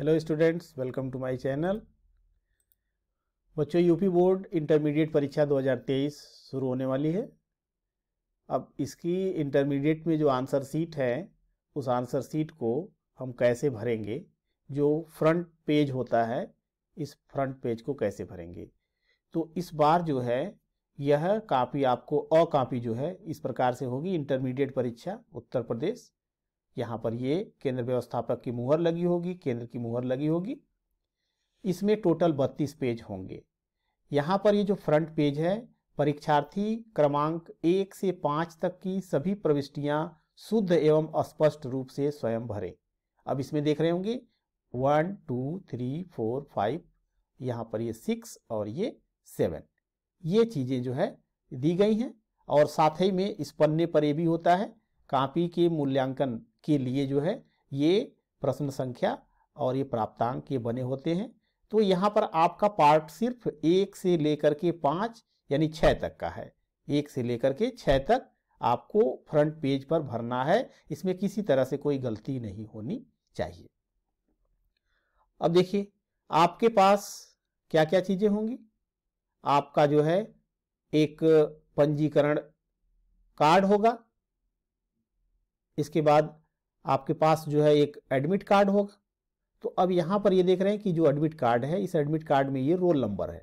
hello students welcome to my channel बच्चों UP board intermediate परीक्षा 2023 शुरू होने वाली है अब इसकी इंटरमीडिएट में जो आंसर सीट है उस आंसर सीट को हम कैसे भरेंगे जो फ्रंट पेज होता है इस फ्रंट पेज को कैसे भरेंगे तो इस बार जो है यह कापी आपको अ कापी जो है इस प्रकार से होगी इंटरमीडिएट परीक्षा उत्तर प्रदेश यहाँ पर ये केंद्र व्यवस्थापक की मुहर लगी होगी केंद्र की मुहर लगी होगी इसमें टोटल बत्तीस पेज होंगे यहाँ पर ये जो फ्रंट पेज है परीक्षार्थी क्रमांक एक से पाँच तक की सभी प्रविष्टियाँ शुद्ध एवं स्पष्ट रूप से स्वयं भरे अब इसमें देख रहे होंगे one two three four five यहाँ पर ये सिक्स और ये सेवन ये चीज़ें जो है दी गई हैं और साथ ही में इस पन्ने पर ये भी होता है कापी के मूल्यांकन के लिए जो है ये प्रश्न संख्या और ये प्राप्तांक ये बने होते हैं तो यहाँ पर आपका पार्ट सिर्फ एक से लेकर के पाँच यानी छः तक का है एक से लेकर के छः तक आपको फ्रंट पेज पर भरना है इसमें किसी तरह से कोई गलती नहीं होनी चाहिए अब देखिए आपके पास क्या क्या चीज़ें होंगी आपका जो है एक पंजीकरण कार्ड होगा इसके बाद आपके पास जो है एक एडमिट कार्ड होगा तो अब यहां पर ये देख रहे हैं कि जो एडमिट कार्ड है इस एडमिट कार्ड में ये रोल नंबर है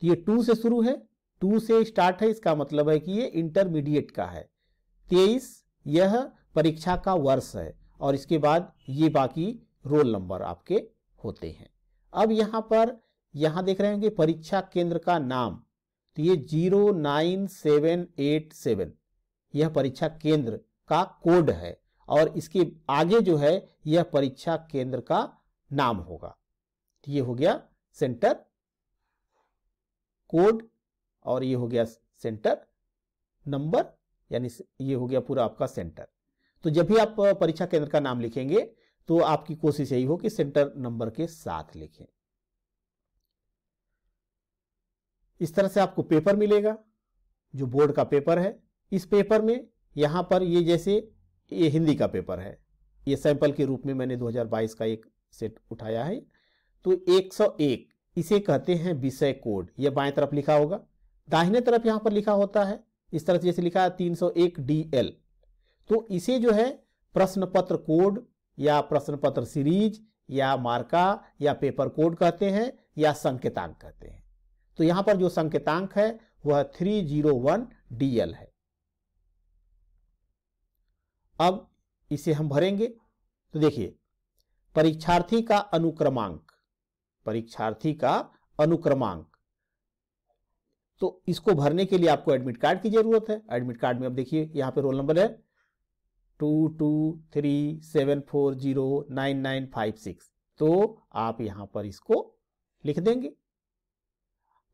तो ये टू से शुरू है टू से स्टार्ट है इसका मतलब है कि ये इंटरमीडिएट का है तेईस यह परीक्षा का वर्ष है और इसके बाद ये बाकी रोल नंबर आपके होते हैं अब यहां पर यहां देख रहे हैं कि परीक्षा केंद्र का नाम तो ये zero nine seven eight seven यह परीक्षा केंद्र का कोड है और इसके आगे जो है यह परीक्षा केंद्र का नाम होगा तो ये हो गया सेंटर कोड और ये हो गया सेंटर नंबर यानी ये हो गया पूरा आपका सेंटर तो जब भी आप परीक्षा केंद्र का नाम लिखेंगे तो आपकी कोशिश यही हो कि सेंटर नंबर के साथ लिखें इस तरह से आपको पेपर मिलेगा जो बोर्ड का पेपर है इस पेपर में यहां पर ये जैसे ये हिंदी का पेपर है ये सैंपल के रूप में मैंने 2022 का एक सेट उठाया है तो 101 इसे कहते हैं विषय कोड ये बाएं तरफ लिखा होगा दाहिने तरफ यहां पर लिखा होता है इस तरह से जैसे लिखा है तीन सौ एक डी एल तो इसे जो है प्रश्न पत्र कोड या प्रश्न पत्र सीरीज या मार्का या पेपर कोड कहते हैं या संकेतांक कहते हैं तो यहां पर जो संकेतांक है वह three zero one D L है अब इसे हम भरेंगे तो देखिए परीक्षार्थी का अनुक्रमांक परीक्षार्थी का अनुक्रमांक तो इसको भरने के लिए आपको एडमिट कार्ड की जरूरत है एडमिट कार्ड में अब देखिए यहां पे रोल नंबर है two two three seven four zero nine nine five six तो आप यहां पर इसको लिख देंगे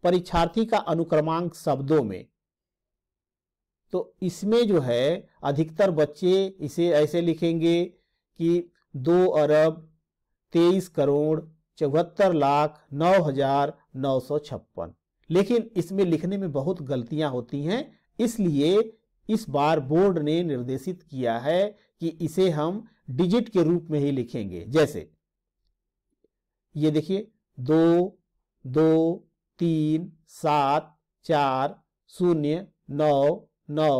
परीक्षार्थी का अनुक्रमांक शब्दों में तो इसमें जो है अधिकतर बच्चे इसे ऐसे लिखेंगे कि दो अरब तेईस करोड़ चौहत्तर लाख नौ हजार नौ सौ छप्पन लेकिन इसमें लिखने में बहुत गलतियां होती हैं इसलिए इस बार बोर्ड ने निर्देशित किया है कि इसे हम डिजिट के रूप में ही लिखेंगे जैसे ये देखिए दो दो तीन सात चार शून्य नौ नौ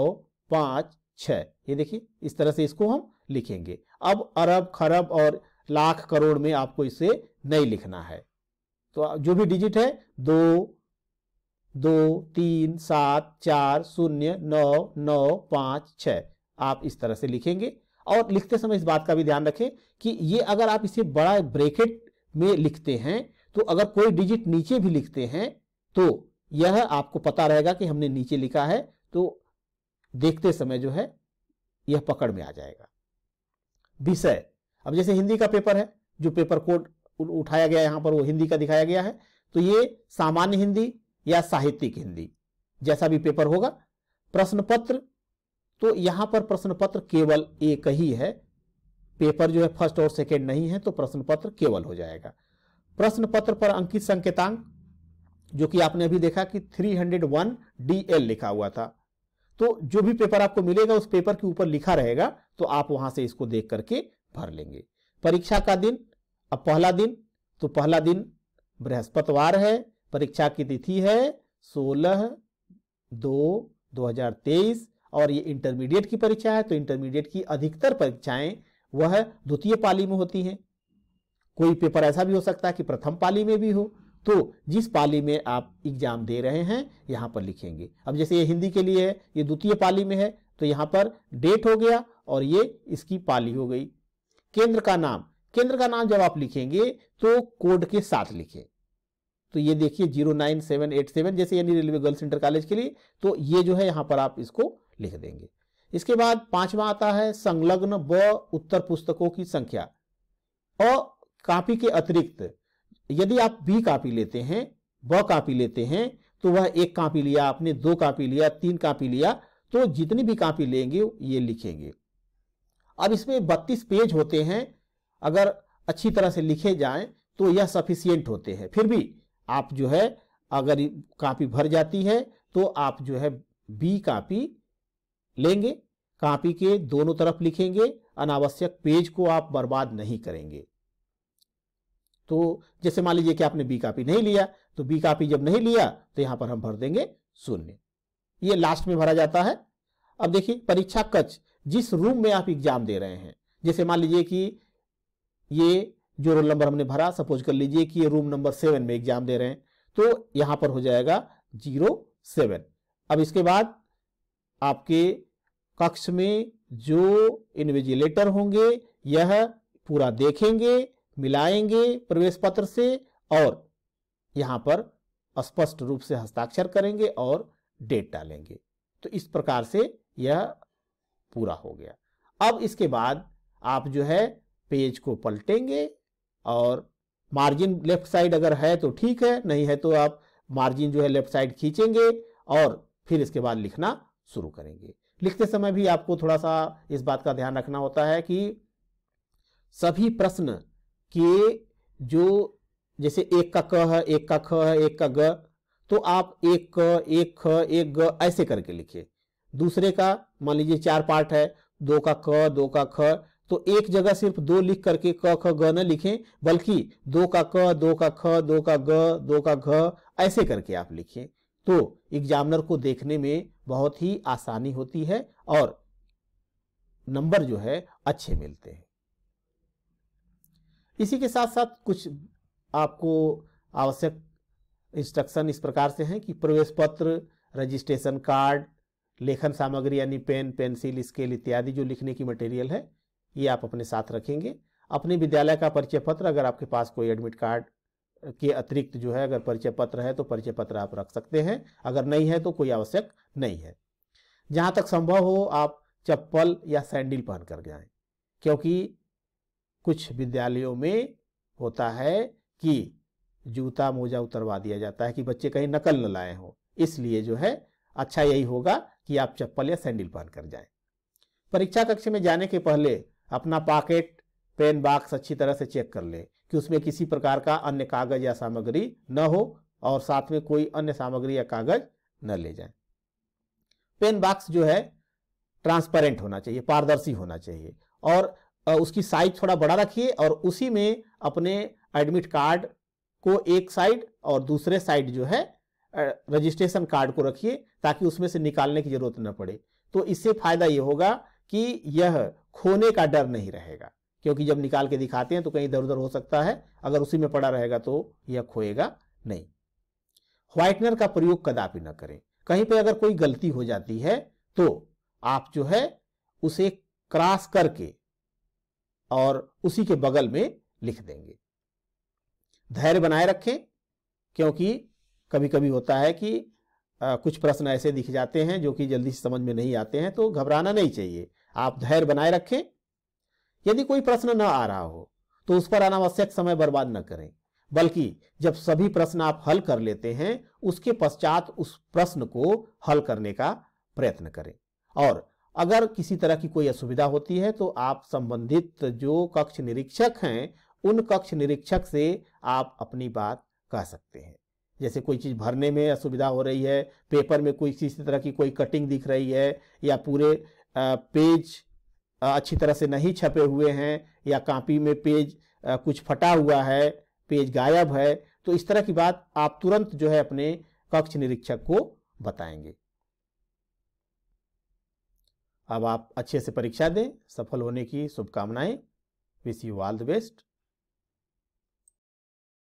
पाँच छ ये देखिए इस तरह से इसको हम लिखेंगे अब अरब खरब और लाख करोड़ में आपको इसे नहीं लिखना है तो जो भी डिजिट है दो दो तीन सात चार शून्य नौ नौ पांच छ आप इस तरह से लिखेंगे और लिखते समय इस बात का भी ध्यान रखें कि ये अगर आप इसे बड़ा ब्रेकेट में लिखते हैं तो अगर कोई डिजिट नीचे भी लिखते हैं तो यह आपको पता रहेगा कि हमने नीचे लिखा है तो देखते समय जो है यह पकड़ में आ जाएगा विषय अब जैसे हिंदी का पेपर है जो पेपर कोड उठाया गया यहां पर वो हिंदी का दिखाया गया है तो ये सामान्य हिंदी या साहित्यिक हिंदी जैसा भी पेपर होगा प्रश्न पत्र तो यहां पर प्रश्न पत्र केवल एक ही है पेपर जो है फर्स्ट और सेकेंड नहीं है तो प्रश्न पत्र केवल हो जाएगा प्रश्न पत्र पर अंकित संकेतांक जो कि आपने अभी देखा कि 301 डीएल लिखा हुआ था तो जो भी पेपर आपको मिलेगा उस पेपर के ऊपर लिखा रहेगा तो आप वहां से इसको देख करके भर लेंगे परीक्षा का दिन अब पहला दिन तो पहला दिन बृहस्पतिवार है परीक्षा की तिथि है 16 दो 2023 और ये इंटरमीडिएट की परीक्षा है तो इंटरमीडिएट की अधिकतर परीक्षाएं वह द्वितीय पाली में होती हैं कोई पेपर ऐसा भी हो सकता है कि प्रथम पाली में भी हो तो जिस पाली में आप एग्जाम दे रहे हैं यहां पर लिखेंगे अब जैसे ये हिंदी के लिए है ये द्वितीय पाली में है तो यहां पर डेट हो गया और ये इसकी पाली हो गई केंद्र का नाम केंद्र का नाम जब आप लिखेंगे तो कोड के साथ लिखें तो ये देखिए zero nine seven eight seven जैसे यानी रेलवे गर्ल्स इंटर कॉलेज के लिए तो ये जो है यहां पर आप इसको लिख देंगे इसके बाद पांचवा आता है संलग्न व उत्तर पुस्तकों की संख्या और कापी के अतिरिक्त यदि आप बी कापी लेते हैं ब कापी लेते हैं तो वह एक कापी लिया आपने दो कापी लिया तीन कापी लिया तो जितनी भी कापी लेंगे ये लिखेंगे अब इसमें बत्तीस पेज होते हैं अगर अच्छी तरह से लिखे जाएं तो यह सफिशियंट होते हैं फिर भी आप जो है अगर कापी भर जाती है तो आप जो है बी कापी लेंगे कापी के दोनों तरफ लिखेंगे अनावश्यक पेज को आप बर्बाद नहीं करेंगे तो जैसे मान लीजिए कि आपने बी कापी नहीं लिया तो बी कापी जब नहीं लिया तो यहां पर हम भर देंगे शून्य ये लास्ट में भरा जाता है अब देखिए परीक्षा कक्ष जिस रूम में आप एग्जाम दे रहे हैं जैसे मान लीजिए कि ये जो रोल नंबर हमने भरा सपोज कर लीजिए कि ये रूम नंबर सेवन में एग्जाम दे रहे हैं तो यहां पर हो जाएगा जीरो सेवन अब इसके बाद आपके कक्ष में जो इन्विजिलेटर होंगे यह पूरा देखेंगे मिलाएंगे प्रवेश पत्र से और यहां पर स्पष्ट रूप से हस्ताक्षर करेंगे और डेट डालेंगे तो इस प्रकार से यह पूरा हो गया अब इसके बाद आप जो है पेज को पलटेंगे और मार्जिन लेफ्ट साइड अगर है तो ठीक है नहीं है तो आप मार्जिन जो है लेफ्ट साइड खींचेंगे और फिर इसके बाद लिखना शुरू करेंगे लिखते समय भी आपको थोड़ा सा इस बात का ध्यान रखना होता है कि सभी प्रश्न कि जो जैसे एक का क है एक का ख है एक का ग तो आप एक क एक ख एक ग ऐसे करके लिखिए दूसरे का मान लीजिए चार पार्ट है दो का क दो का ख तो एक जगह सिर्फ दो लिख करके क ख ग न लिखें बल्कि दो का क दो का ख दो का ग दो का घ ऐसे करके आप लिखें तो एग्जामिनर को देखने में बहुत ही आसानी होती है और नंबर जो है अच्छे मिलते हैं इसी के साथ साथ कुछ आपको आवश्यक इंस्ट्रक्शन इस प्रकार से हैं कि प्रवेश पत्र रजिस्ट्रेशन कार्ड लेखन सामग्री यानी पेन पेंसिल स्केल इत्यादि जो लिखने की मटेरियल है ये आप अपने साथ रखेंगे अपने विद्यालय का परिचय पत्र अगर आपके पास कोई एडमिट कार्ड के अतिरिक्त जो है अगर परिचय पत्र है तो परिचय पत्र आप रख सकते हैं अगर नहीं है तो कोई आवश्यक नहीं है जहाँ तक संभव हो आप चप्पल या सैंडल पहन कर जाएं क्योंकि कुछ विद्यालयों में होता है कि जूता मोजा उतरवा दिया जाता है कि बच्चे कहीं नकल न लाए हों इसलिए जो है अच्छा यही होगा कि आप चप्पल या सैंडल पहन कर जाए परीक्षा कक्ष में जाने के पहले अपना पॉकेट पेन बॉक्स अच्छी तरह से चेक कर लें कि उसमें किसी प्रकार का अन्य कागज या सामग्री न हो और साथ में कोई अन्य सामग्री या कागज न ले जाए पेन बॉक्स जो है ट्रांसपेरेंट होना चाहिए पारदर्शी होना चाहिए और उसकी साइज थोड़ा बड़ा रखिए और उसी में अपने एडमिट कार्ड को एक साइड और दूसरे साइड जो है रजिस्ट्रेशन कार्ड को रखिए ताकि उसमें से निकालने की जरूरत न पड़े तो इससे फायदा ये होगा कि यह खोने का डर नहीं रहेगा क्योंकि जब निकाल के दिखाते हैं तो कहीं इधर उधर हो सकता है अगर उसी में पड़ा रहेगा तो यह खोएगा नहीं व्हाइटनर का प्रयोग कदापि ना करें कहीं पर अगर कोई गलती हो जाती है तो आप जो है उसे क्रॉस करके और उसी के बगल में लिख देंगे धैर्य बनाए रखें क्योंकि कभी कभी होता है कि आ, कुछ प्रश्न ऐसे दिख जाते हैं जो कि जल्दी से समझ में नहीं आते हैं तो घबराना नहीं चाहिए आप धैर्य बनाए रखें यदि कोई प्रश्न न आ रहा हो तो उस पर अनावश्यक समय बर्बाद न करें बल्कि जब सभी प्रश्न आप हल कर लेते हैं उसके पश्चात उस प्रश्न को हल करने का प्रयत्न करें और अगर किसी तरह की कोई असुविधा होती है तो आप संबंधित जो कक्ष निरीक्षक हैं उन कक्ष निरीक्षक से आप अपनी बात कह सकते हैं जैसे कोई चीज़ भरने में असुविधा हो रही है पेपर में कोई किसी तरह की कोई कटिंग दिख रही है या पूरे पेज अच्छी तरह से नहीं छपे हुए हैं या कापी में पेज कुछ फटा हुआ है पेज गायब है तो इस तरह की बात आप तुरंत जो है अपने कक्ष निरीक्षक को बताएंगे अब आप अच्छे से परीक्षा दें सफल होने की शुभकामनाएं wish you all the best